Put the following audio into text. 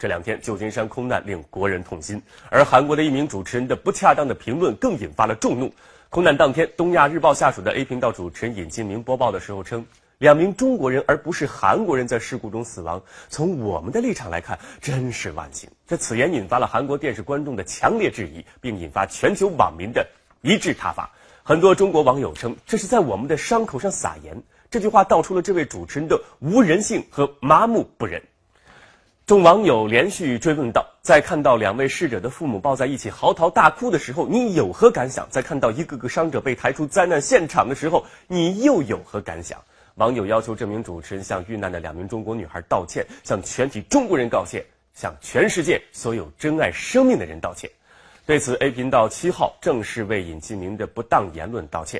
这两天，旧金山空难令国人痛心，而韩国的一名主持人的不恰当的评论更引发了众怒。空难当天，《东亚日报》下属的 A 频道主持人尹金明播报的时候称，两名中国人而不是韩国人在事故中死亡。从我们的立场来看，真是万幸。这此言引发了韩国电视观众的强烈质疑，并引发全球网民的一致挞伐。很多中国网友称，这是在我们的伤口上撒盐。这句话道出了这位主持人的无人性和麻木不仁。众网友连续追问道：“在看到两位逝者的父母抱在一起嚎啕大哭的时候，你有何感想？在看到一个个伤者被抬出灾难现场的时候，你又有何感想？”网友要求这名主持人向遇难的两名中国女孩道歉，向全体中国人道歉，向全世界所有珍爱生命的人道歉。对此，A 频道七号正式为尹继明的不当言论道歉。